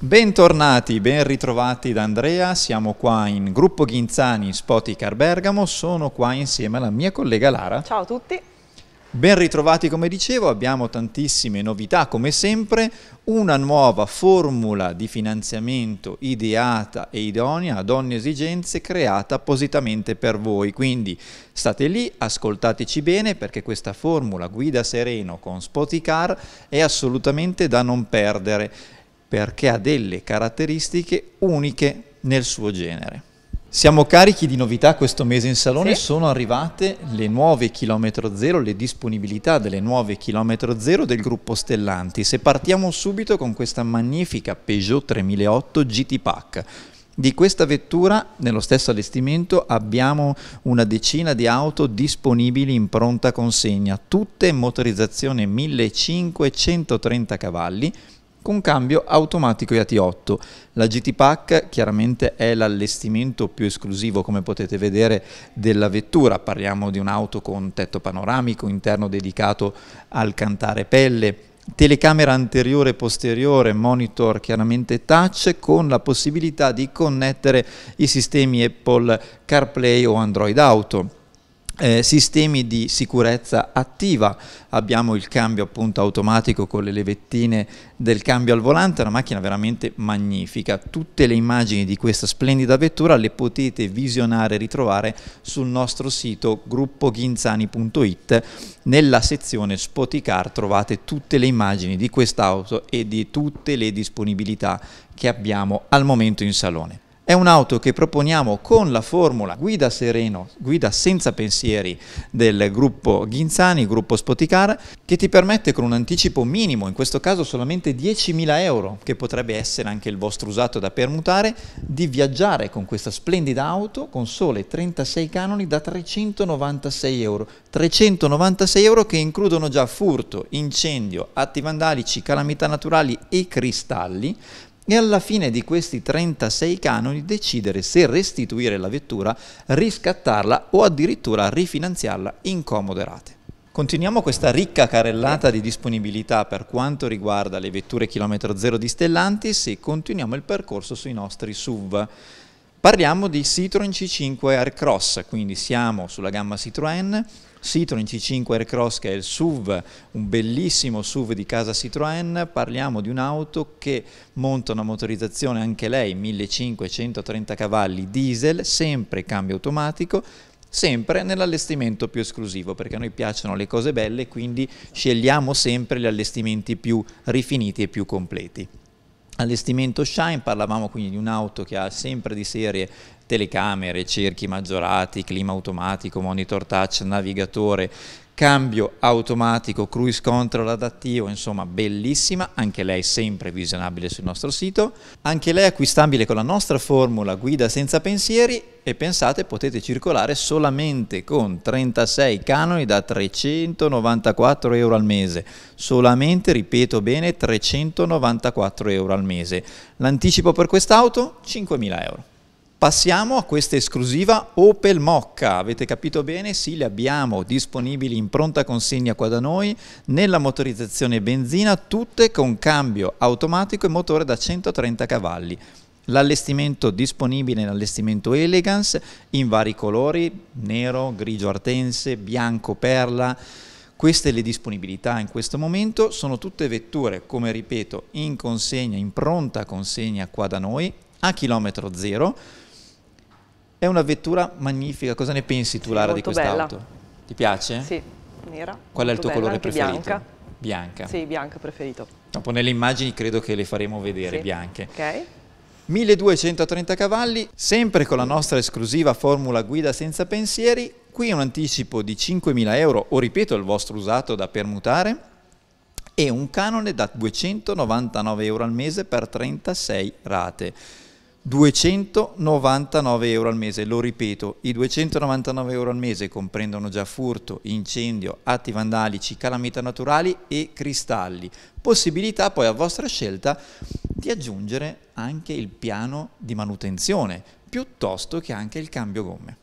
Bentornati, ben ritrovati da Andrea, siamo qua in Gruppo Ghinzani Spoticar Bergamo, sono qua insieme alla mia collega Lara. Ciao a tutti. Ben ritrovati come dicevo, abbiamo tantissime novità come sempre, una nuova formula di finanziamento ideata e idonea ad ogni esigenza creata appositamente per voi, quindi state lì, ascoltateci bene perché questa formula guida sereno con Spoticar è assolutamente da non perdere perché ha delle caratteristiche uniche nel suo genere. Siamo carichi di novità questo mese in salone, sì. sono arrivate le nuove chilometro zero, le disponibilità delle nuove chilometro zero del gruppo Stellanti. Se partiamo subito con questa magnifica Peugeot 3008 GT Pack. Di questa vettura, nello stesso allestimento, abbiamo una decina di auto disponibili in pronta consegna, tutte motorizzazione 1500 130 cavalli, con cambio automatico IAT8. La GT Pack chiaramente è l'allestimento più esclusivo come potete vedere della vettura, parliamo di un'auto con tetto panoramico, interno dedicato al cantare pelle, telecamera anteriore e posteriore, monitor chiaramente touch con la possibilità di connettere i sistemi Apple CarPlay o Android Auto eh, sistemi di sicurezza attiva, abbiamo il cambio appunto automatico con le levettine del cambio al volante, una macchina veramente magnifica. Tutte le immagini di questa splendida vettura le potete visionare e ritrovare sul nostro sito gruppoghinzani.it. Nella sezione Spoticar trovate tutte le immagini di quest'auto e di tutte le disponibilità che abbiamo al momento in salone. È un'auto che proponiamo con la formula guida sereno, guida senza pensieri del gruppo Ghinzani, gruppo Spoticar, che ti permette con un anticipo minimo, in questo caso solamente 10.000 euro, che potrebbe essere anche il vostro usato da permutare, di viaggiare con questa splendida auto con sole 36 canoni da 396 euro. 396 euro che includono già furto, incendio, atti vandalici, calamità naturali e cristalli, e alla fine di questi 36 canoni decidere se restituire la vettura, riscattarla o addirittura rifinanziarla in comode rate. Continuiamo questa ricca carellata di disponibilità per quanto riguarda le vetture chilometro zero di Stellantis e continuiamo il percorso sui nostri SUV. Parliamo di Citroen C5 Aircross, quindi siamo sulla gamma Citroën, Citroen C5 Aircross che è il SUV, un bellissimo SUV di casa Citroën, parliamo di un'auto che monta una motorizzazione anche lei 1530 cavalli diesel, sempre cambio automatico, sempre nell'allestimento più esclusivo perché a noi piacciono le cose belle quindi scegliamo sempre gli allestimenti più rifiniti e più completi. Allestimento Shine parlavamo quindi di un'auto che ha sempre di serie telecamere, cerchi maggiorati, clima automatico, monitor touch, navigatore cambio automatico, cruise control adattivo, insomma bellissima, anche lei sempre visionabile sul nostro sito, anche lei acquistabile con la nostra formula guida senza pensieri e pensate potete circolare solamente con 36 canoni da 394 euro al mese, solamente, ripeto bene, 394 euro al mese. L'anticipo per quest'auto 5.000 euro. Passiamo a questa esclusiva Opel Mocca, avete capito bene? Sì, le abbiamo disponibili in pronta consegna qua da noi, nella motorizzazione benzina, tutte con cambio automatico e motore da 130 cavalli. L'allestimento disponibile in allestimento Elegance in vari colori, nero, grigio artense, bianco perla, queste le disponibilità in questo momento sono tutte vetture, come ripeto, in consegna, in pronta consegna qua da noi, a chilometro zero, è una vettura magnifica, cosa ne pensi tu Lara di quest'auto? Bella. Ti piace? Sì, nera. Qual è il tuo bella, colore preferito? Bianca. Bianca. Sì, bianca preferito. Dopo nelle immagini credo che le faremo vedere sì. bianche. Ok. 1230 cavalli, sempre con la nostra esclusiva formula guida senza pensieri, qui un anticipo di 5.000 euro, o ripeto il vostro usato da permutare, e un canone da 299 euro al mese per 36 rate. 299 euro al mese, lo ripeto, i 299 euro al mese comprendono già furto, incendio, atti vandalici, calamità naturali e cristalli. Possibilità poi a vostra scelta di aggiungere anche il piano di manutenzione, piuttosto che anche il cambio gomme.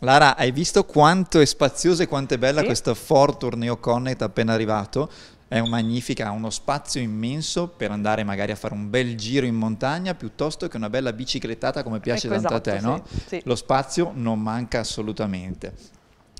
Lara, hai visto quanto è spaziosa e quanto è bella sì. questa Fortur Neo Connect appena arrivato? è magnifica, ha uno spazio immenso per andare magari a fare un bel giro in montagna piuttosto che una bella biciclettata come piace ecco tanto esatto, a te, no? Sì. Lo spazio non manca assolutamente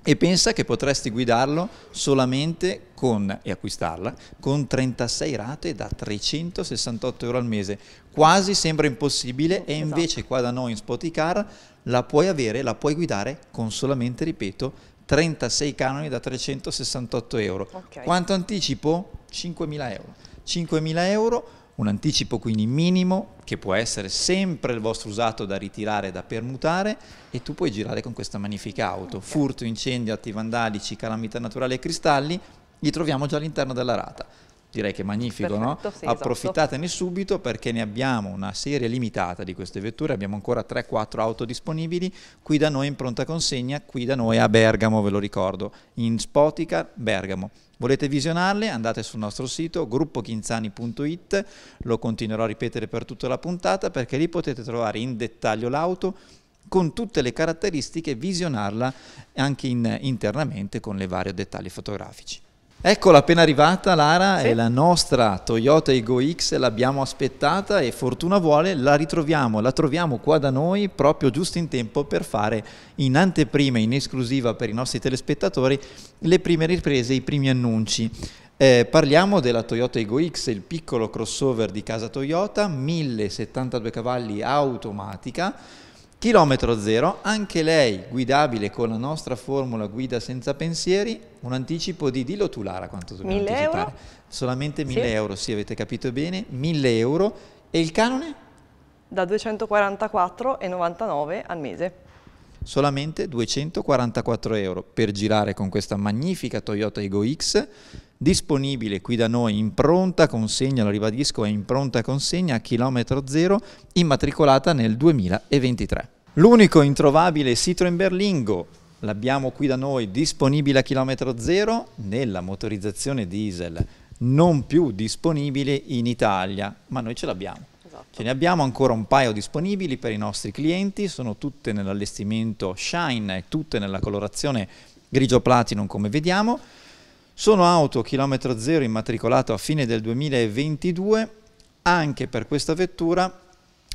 e pensa che potresti guidarlo solamente con, e acquistarla, con 36 rate da 368 euro al mese. Quasi sembra impossibile e invece esatto. qua da noi in Spoticar la puoi avere, la puoi guidare con solamente, ripeto, 36 canoni da 368 euro. Okay. Quanto anticipo? 5.000 euro. 5.000 euro, un anticipo quindi minimo che può essere sempre il vostro usato da ritirare, da permutare e tu puoi girare con questa magnifica auto. Okay. Furto, incendio, atti vandalici, calamità naturali e cristalli, li troviamo già all'interno della rata direi che magnifico, Perfetto, no? Sì, esatto. Approfittatene esatto. subito perché ne abbiamo una serie limitata di queste vetture, abbiamo ancora 3-4 auto disponibili, qui da noi in pronta consegna, qui da noi a Bergamo, ve lo ricordo, in Spotica Bergamo. Volete visionarle? Andate sul nostro sito gruppochinzani.it, lo continuerò a ripetere per tutta la puntata perché lì potete trovare in dettaglio l'auto con tutte le caratteristiche, visionarla anche in, internamente con le varie dettagli fotografici. Eccola appena arrivata Lara, sì. è la nostra Toyota Ego X, l'abbiamo aspettata e fortuna vuole la ritroviamo, la troviamo qua da noi proprio giusto in tempo per fare in anteprima, in esclusiva per i nostri telespettatori, le prime riprese, i primi annunci. Eh, parliamo della Toyota Ego X, il piccolo crossover di casa Toyota, 1072 cavalli automatica, Chilometro zero, anche lei guidabile con la nostra formula guida senza pensieri, un anticipo di, dillo Tulara, Lara quanto dobbiamo 1000 anticipare. Euro? Solamente 1000 sì. euro, sì avete capito bene, 1000 euro e il canone? Da 244,99 al mese. Solamente 244 euro per girare con questa magnifica Toyota Ego X disponibile qui da noi in pronta consegna, lo ribadisco, è in pronta consegna a chilometro zero, immatricolata nel 2023. L'unico introvabile Citroen Berlingo l'abbiamo qui da noi disponibile a chilometro zero nella motorizzazione diesel, non più disponibile in Italia, ma noi ce l'abbiamo. Esatto. Ce ne abbiamo ancora un paio disponibili per i nostri clienti, sono tutte nell'allestimento Shine e tutte nella colorazione grigio platinum come vediamo. Sono auto chilometro zero immatricolato a fine del 2022, anche per questa vettura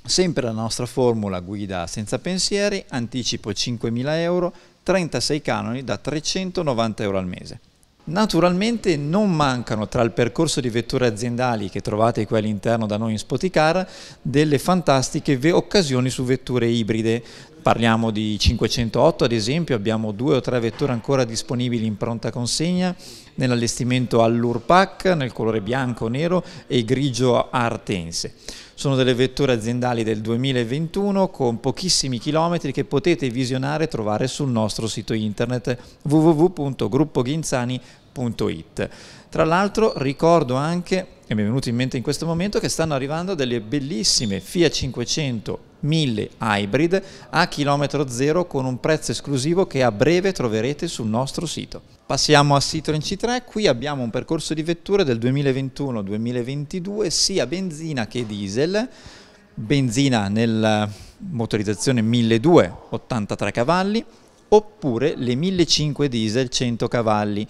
sempre la nostra formula guida senza pensieri, anticipo 5.000 euro, 36 canoni da 390 euro al mese. Naturalmente non mancano tra il percorso di vetture aziendali che trovate qui all'interno da noi in Spoticar delle fantastiche occasioni su vetture ibride Parliamo di 508 ad esempio, abbiamo due o tre vetture ancora disponibili in pronta consegna nell'allestimento all'Urpac nel colore bianco, nero e grigio artense. Sono delle vetture aziendali del 2021 con pochissimi chilometri che potete visionare e trovare sul nostro sito internet www.gruppoghinzani.com www.ecoscienza.it. Tra l'altro ricordo anche, e mi è venuto in mente in questo momento, che stanno arrivando delle bellissime Fiat 500 1000 Hybrid a chilometro zero con un prezzo esclusivo che a breve troverete sul nostro sito. Passiamo a Citroen C3, qui abbiamo un percorso di vetture del 2021-2022 sia benzina che diesel, benzina nella eh, motorizzazione 1200 83 cavalli oppure le 1500 diesel 100 cavalli.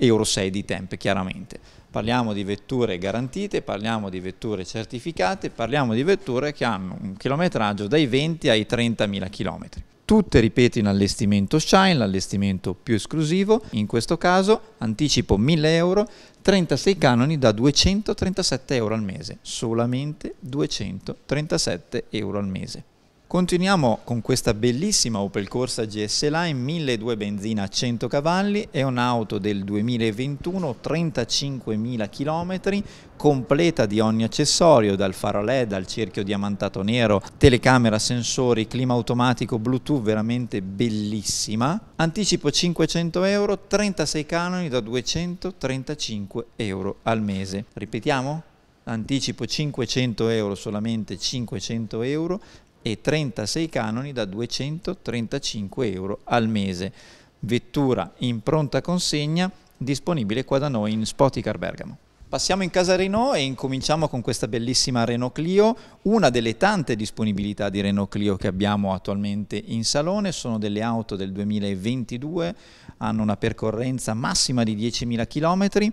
Euro 6 di tempo, chiaramente. Parliamo di vetture garantite, parliamo di vetture certificate, parliamo di vetture che hanno un chilometraggio dai 20 ai 30.000 km. Tutte, ripeto, in allestimento Shine, l'allestimento più esclusivo, in questo caso anticipo 1000 euro, 36 canoni da 237 euro al mese, solamente 237 euro al mese. Continuiamo con questa bellissima Opel Corsa GSLA in 1.200 benzina a 100 cavalli, è un'auto del 2021, 35.000 km, completa di ogni accessorio, dal faro LED al cerchio diamantato nero, telecamera, sensori, clima automatico, bluetooth, veramente bellissima. Anticipo 500 euro, 36 canoni da 235 euro al mese. Ripetiamo? anticipo 500 euro, solamente 500 euro, e 36 canoni da 235 euro al mese. Vettura in pronta consegna, disponibile qua da noi in Spoticar Bergamo. Passiamo in casa Renault e incominciamo con questa bellissima Renault Clio, una delle tante disponibilità di Renault Clio che abbiamo attualmente in salone, sono delle auto del 2022, hanno una percorrenza massima di 10.000 km,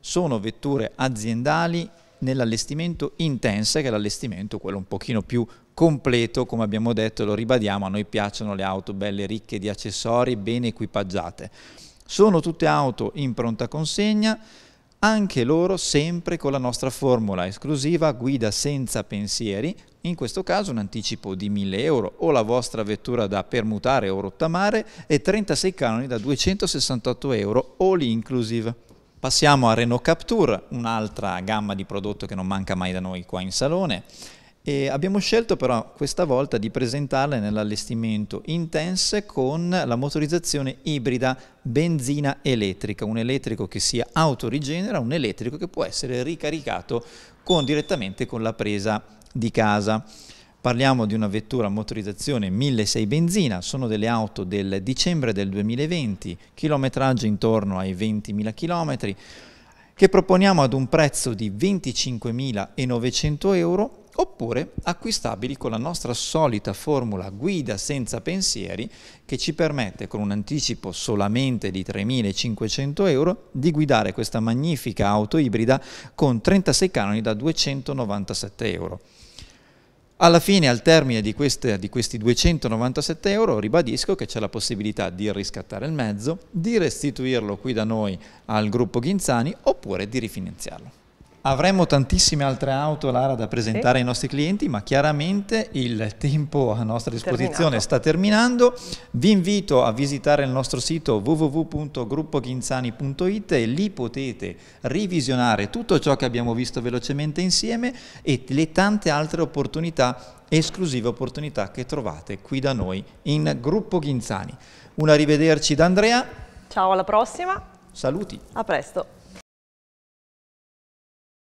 sono vetture aziendali nell'allestimento intensa, che è l'allestimento quello un pochino più completo, come abbiamo detto, lo ribadiamo, a noi piacciono le auto belle, ricche di accessori, ben equipaggiate. Sono tutte auto in pronta consegna, anche loro sempre con la nostra formula esclusiva guida senza pensieri, in questo caso un anticipo di 1000 euro o la vostra vettura da permutare o rottamare e 36 canoni da 268 euro all inclusive. Passiamo a Renault Capture, un'altra gamma di prodotto che non manca mai da noi qua in salone. E abbiamo scelto però questa volta di presentarle nell'allestimento Intense con la motorizzazione ibrida benzina elettrica, un elettrico che si autorigenera, un elettrico che può essere ricaricato con, direttamente con la presa di casa. Parliamo di una vettura a motorizzazione 1.600 benzina, sono delle auto del dicembre del 2020, chilometraggio intorno ai 20.000 km, che proponiamo ad un prezzo di 25.900 euro oppure acquistabili con la nostra solita formula guida senza pensieri che ci permette con un anticipo solamente di 3.500 euro di guidare questa magnifica auto ibrida con 36 canoni da 297 euro. Alla fine, al termine di, queste, di questi 297 euro, ribadisco che c'è la possibilità di riscattare il mezzo, di restituirlo qui da noi al gruppo Ghinzani oppure di rifinanziarlo. Avremmo tantissime altre auto, Lara, da presentare sì. ai nostri clienti, ma chiaramente il tempo a nostra disposizione Terminato. sta terminando. Vi invito a visitare il nostro sito www.gruppoghinzani.it e lì potete revisionare tutto ciò che abbiamo visto velocemente insieme e le tante altre opportunità esclusive opportunità che trovate qui da noi in Gruppo Ghinzani. Un arrivederci da Andrea. Ciao, alla prossima. Saluti. A presto.